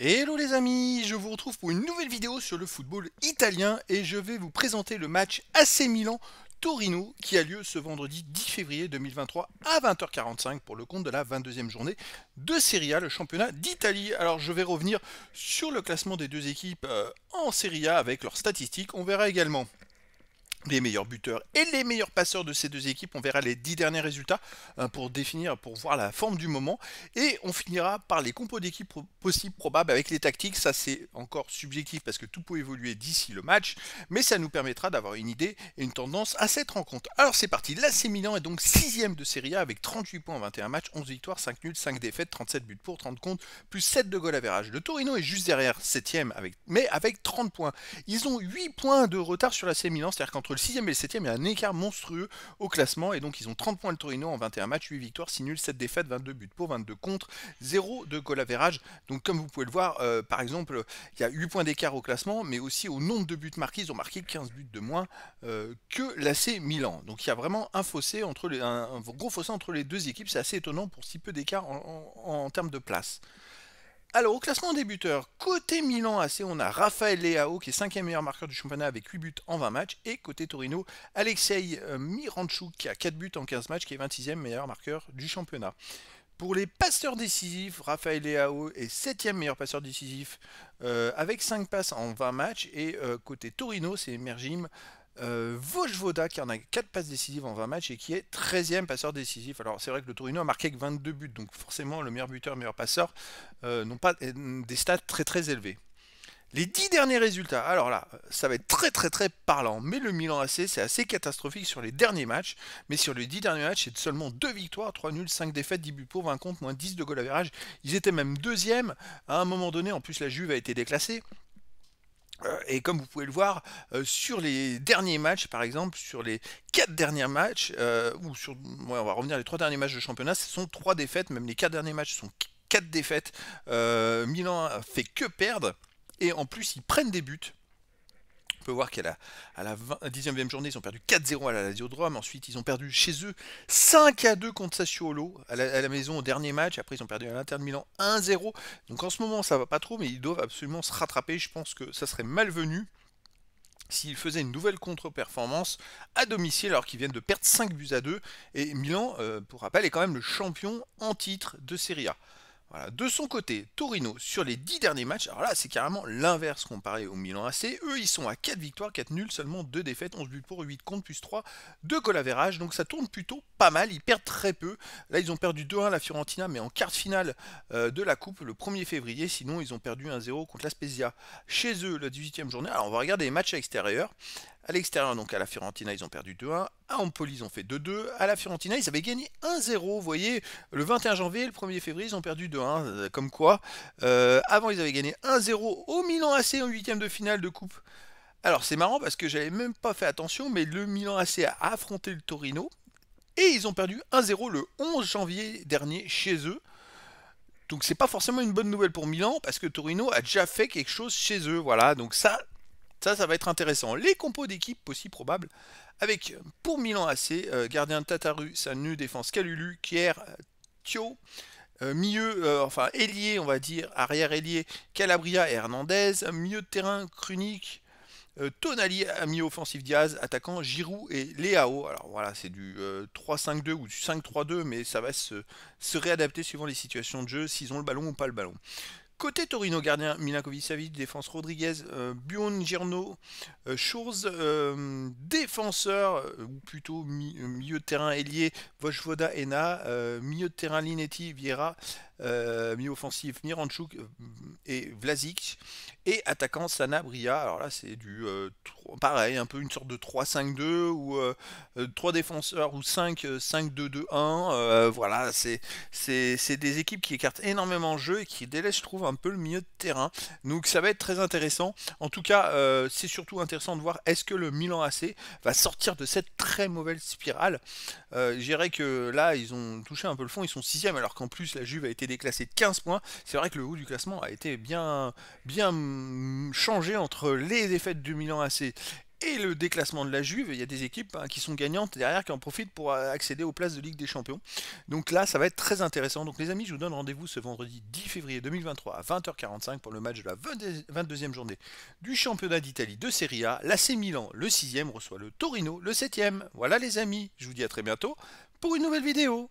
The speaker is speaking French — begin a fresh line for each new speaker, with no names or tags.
Hello les amis, je vous retrouve pour une nouvelle vidéo sur le football italien et je vais vous présenter le match AC Milan Torino qui a lieu ce vendredi 10 février 2023 à 20h45 pour le compte de la 22e journée de Serie A, le championnat d'Italie. Alors je vais revenir sur le classement des deux équipes euh, en Serie A avec leurs statistiques, on verra également les meilleurs buteurs et les meilleurs passeurs de ces deux équipes. On verra les dix derniers résultats hein, pour définir, pour voir la forme du moment. Et on finira par les compos d'équipe possibles, probables, avec les tactiques. Ça, c'est encore subjectif parce que tout peut évoluer d'ici le match. Mais ça nous permettra d'avoir une idée et une tendance à cette rencontre. Alors c'est parti. la Milan est donc sixième de Serie A avec 38 points en 21 matchs, 11 victoires, 5 nuls, 5 défaites, 37 buts pour, 30 comptes, plus 7 de goal à verrage. Le Torino est juste derrière, septième, avec, mais avec 30 points. Ils ont 8 points de retard sur la Milan, c'est-à-dire qu'entre le 6ème et le 7 e il y a un écart monstrueux au classement. Et donc, ils ont 30 points le Torino en 21 matchs, 8 victoires, 6 nuls, 7 défaites, 22 buts pour, 22 contre, 0 de goal Donc, comme vous pouvez le voir, euh, par exemple, il y a 8 points d'écart au classement, mais aussi au nombre de buts marqués. Ils ont marqué 15 buts de moins euh, que l'AC Milan. Donc, il y a vraiment un fossé entre gros fossé entre les deux équipes. C'est assez étonnant pour si peu d'écart en termes de place. Alors au classement des buteurs, côté Milan AC, on a Raphaël Leao qui est 5 meilleur marqueur du championnat avec 8 buts en 20 matchs. Et côté Torino, Alexei euh, Miranchuk qui a 4 buts en 15 matchs, qui est 26e meilleur marqueur du championnat. Pour les passeurs décisifs, Raphaël Leao est 7 meilleur passeur décisif euh, avec 5 passes en 20 matchs. Et euh, côté Torino, c'est Mergim euh, Vojvoda qui en a 4 passes décisives en 20 matchs et qui est 13e passeur décisif. Alors c'est vrai que le Torino a marqué que 22 buts, donc forcément le meilleur buteur, meilleur passeur euh, n'ont pas euh, des stats très très élevés. Les 10 derniers résultats, alors là, ça va être très très très parlant, mais le Milan AC c'est assez catastrophique sur les derniers matchs, mais sur les 10 derniers matchs c'est seulement 2 victoires, 3 nuls, 5 défaites, 10 buts pour, 20 comptes, moins 10 de goal à Ils étaient même deuxième, à un moment donné, en plus la Juve a été déclassée. Euh, et comme vous pouvez le voir, euh, sur les derniers matchs, par exemple, sur les quatre derniers matchs, euh, ou sur, on va revenir les trois derniers matchs de championnat, ce sont trois défaites, même les quatre derniers matchs sont quatre défaites. Milan fait que perdre, et en plus ils prennent des buts. On peut voir qu'à la, à la e journée, ils ont perdu 4-0 à la Drome. Ensuite, ils ont perdu chez eux 5-2 contre Sassuolo à la, maison au dernier match. Après, ils ont perdu à l'Inter Milan 1-0. Donc en ce moment, ça va pas trop, mais ils doivent absolument se rattraper. Je pense que ça serait malvenu s'ils faisaient une nouvelle contre-performance à domicile alors qu'ils viennent de perdre 5 buts à 2. Et Milan, euh, pour rappel, est quand même le champion en titre de Serie A. De son côté, Torino, sur les 10 derniers matchs, alors là c'est carrément l'inverse comparé au Milan AC, eux ils sont à 4 victoires, 4 nuls, seulement 2 défaites, 11 buts pour, 8 contre, plus 3 de colavérage, donc ça tourne plutôt pas mal, ils perdent très peu, là ils ont perdu 2-1 la Fiorentina, mais en quart de finale euh, de la Coupe le 1er février, sinon ils ont perdu 1-0 contre la Spezia chez eux la 18 e journée, alors on va regarder les matchs à extérieur, à l'extérieur, donc à la Fiorentina, ils ont perdu 2-1. À Empoli, ils ont fait 2-2. À la Fiorentina, ils avaient gagné 1-0. Vous voyez, le 21 janvier, et le 1er février, ils ont perdu 2-1. Euh, comme quoi, euh, avant, ils avaient gagné 1-0 au Milan AC en huitième de finale de Coupe. Alors, c'est marrant parce que j'avais même pas fait attention, mais le Milan AC a affronté le Torino. Et ils ont perdu 1-0 le 11 janvier dernier chez eux. Donc c'est pas forcément une bonne nouvelle pour Milan parce que Torino a déjà fait quelque chose chez eux, voilà. Donc ça, ça, ça va être intéressant. Les compos d'équipe aussi probables, avec pour Milan AC, euh, gardien gardien Tataru, Sanu, défense Kalulu, Kier, euh, Thio, euh, milieu, enfin ailier, on va dire, arrière ailier, Calabria et Hernandez, milieu de terrain, Krunik, Tonali, ami offensif Diaz, attaquant Giroud et Leao. Alors voilà, c'est du 3-5-2 ou du 5-3-2, mais ça va se, se, réadapter suivant les situations de jeu, s'ils ont le ballon ou pas le ballon. Côté Torino, gardien Milinkovic-Savic, défense Rodriguez, euh, Buon Girno, euh, euh, défenseur, euh, ou plutôt milieu de terrain ailier, Vojvoda, Ena, milieu de terrain Linetti, Vieira, mi euh, milieu offensif Miranchuk euh, et Vlasic, et attaquant Sanabria. Alors là, c'est du euh, pareil, un peu une sorte de 3-5-2 ou 3 défenseurs ou 5-5-2-2-1. voilà, c'est des équipes qui écartent énormément le jeu et qui délaissent, je trouve, un peu le milieu de terrain. Donc ça va être très intéressant. En tout cas, c'est surtout intéressant de voir est-ce que le Milan AC va sortir de cette très mauvaise spirale. je dirais que là, ils ont touché un peu le fond, ils sont sixième alors qu'en plus la Juve a été déclassé de 15 points. C'est vrai que le haut du classement a été bien, bien changé entre les défaites du Milan AC et le déclassement de la Juve. Il y a des équipes hein, qui sont gagnantes derrière qui en profitent pour euh, accéder aux places de Ligue des Champions. Donc là, ça va être très intéressant. Donc les amis, je vous donne rendez-vous ce vendredi 10 février 2023 à 20h45 pour le match de la 22e journée du championnat d'Italie de Serie A. L'AC Milan, le 6e, reçoit le Torino, le 7e. Voilà les amis, je vous dis à très bientôt pour une nouvelle vidéo.